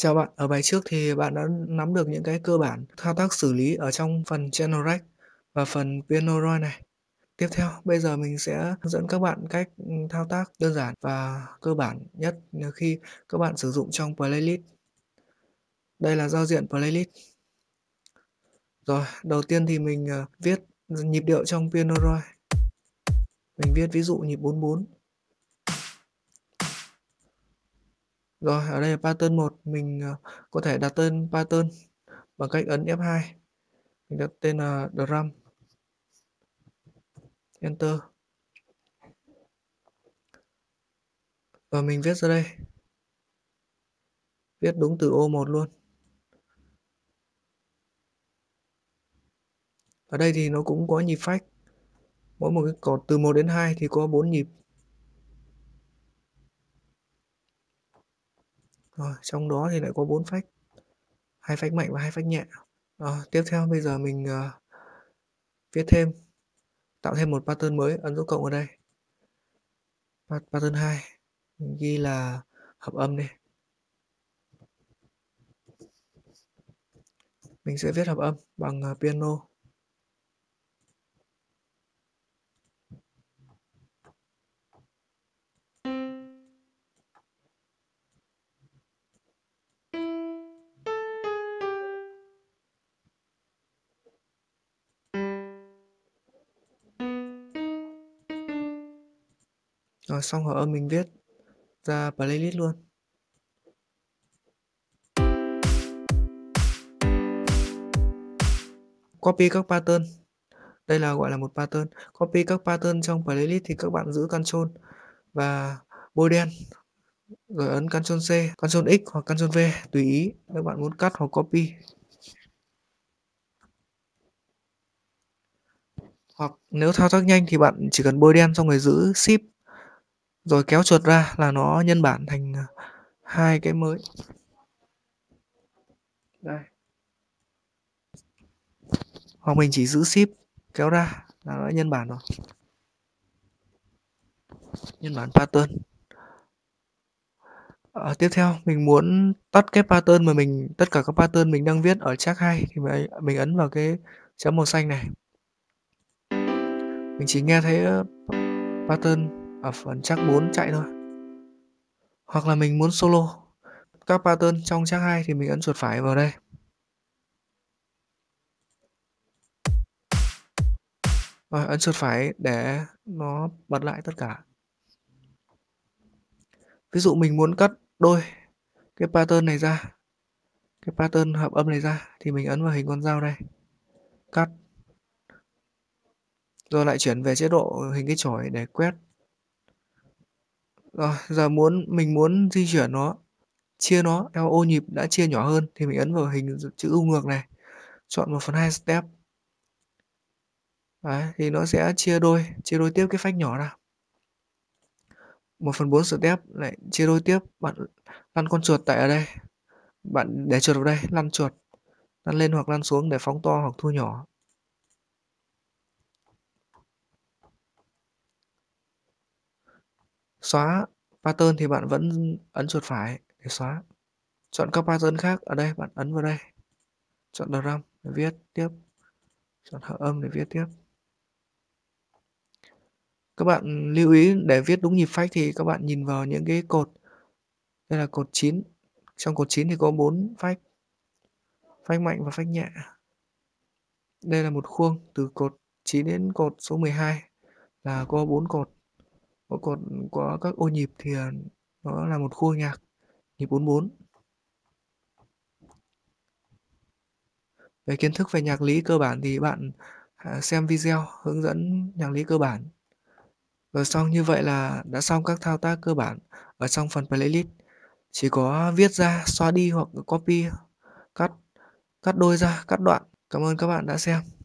Chào bạn, ở bài trước thì bạn đã nắm được những cái cơ bản thao tác xử lý ở trong phần Channel và phần Piano Roy này. Tiếp theo, bây giờ mình sẽ hướng dẫn các bạn cách ừ, thao tác đơn giản và cơ bản nhất khi các bạn sử dụng trong playlist. Đây là giao diện playlist. Rồi, đầu tiên thì mình ờ, viết nhịp điệu trong Piano Roy. Mình viết ví dụ nhịp 44. Rồi, ở đây là pattern 1, mình ờ, có thể đặt tên pattern bằng cách ấn F2. Mình đặt tên là drum. Enter. Và mình viết ra đây. Viết đúng từ ô 1 luôn. Ở đây thì nó cũng có nhịp phách. Mỗi một cái cột từ 1 đến 2 thì có 4 nhịp. Rồi, trong đó thì lại có bốn phách. Hai phách mạnh và hai phách nhẹ. Rồi, ờ, tiếp theo bây giờ mình uh, viết thêm tạo thêm một pattern mới, ấn dấu cộng ở đây. Pattern 2 mình ghi là hợp âm đi. Mình sẽ viết hợp âm bằng ờ, piano. Rồi xong hợp âm mình viết ra playlist luôn. Copy các pattern. Đây là gọi là một pattern. Copy các pattern trong playlist thì các bạn giữ Ctrl và bôi đen rồi ấn Ctrl C, Ctrl X hoặc Ctrl V tùy ý nếu bạn muốn cắt hoặc copy hoặc nếu thao tác nhanh thì bạn chỉ cần bôi đen xong rồi giữ shift rồi kéo chuột ra là nó nhân bản thành à, hai cái mới đây hoặc mình chỉ giữ ship kéo ra là nó nhân bản rồi nhân bản pattern à, tiếp theo mình muốn tắt cái pattern mà mình tất cả các pattern mình đang viết ở track 2 thì mình, mình ấn vào cái chấm màu xanh này mình chỉ nghe thấy ờ, pattern ở phần track 4 chạy thôi hoặc là mình muốn solo các pattern trong track 2 thì mình ấn chuột phải vào đây rồi ấn chuột phải để nó bật lại tất cả ví dụ mình muốn cắt đôi cái pattern này ra cái pattern hợp âm này ra thì mình ấn vào hình con dao đây cắt rồi lại chuyển về chế độ hình cái chổi để quét rồi, giờ muốn mình muốn di chuyển nó, chia nó, theo ô nhịp đã chia nhỏ hơn thì mình ấn vào hình chữ U ngược này. Chọn một phần hai step. Đấy, thì nó sẽ chia đôi, chia đôi tiếp cái phách nhỏ ra. phần bốn step lại chia đôi tiếp, bạn lăn con chuột tại ở đây. Bạn để chuột vào đây, lăn chuột, lăn lên hoặc lăn xuống để phóng to hoặc thu nhỏ. Xóa pattern thì bạn vẫn ấn chuột phải để xóa. Chọn các pattern khác ở đây, bạn ấn vào đây. Chọn drum để viết tiếp. Chọn hợp âm để viết tiếp. Các bạn lưu ý để viết đúng nhịp phách thì các bạn nhìn vào những cái cột. Đây là cột 9. Trong cột 9 thì có 4 phách. Phách mạnh và phách nhẹ. Đây là một khuôn từ cột 9 đến cột số 12 là có 4 cột. Ờ, còn có các ô nhịp thì à, nó là một khu nhạc nhịp 44 về kiến thức về nhạc lý cơ bản thì bạn à, xem video hướng dẫn nhạc lý cơ bản rồi xong như vậy là đã xong các thao tác cơ bản ở trong phần playlist chỉ có viết ra xóa đi hoặc copy cắt cắt đôi ra cắt đoạn cảm ơn các bạn đã xem